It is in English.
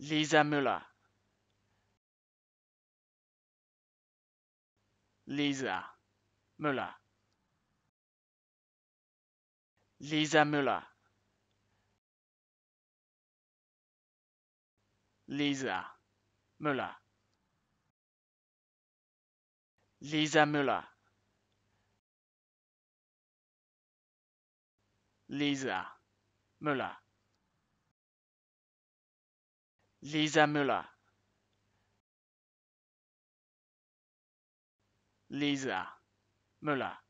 Lisa Müller. Lisa Müller. Lisa Müller. Lisa Müller. Lisa Müller. Lisa Müller. Lisa Müller. Lisa Müller.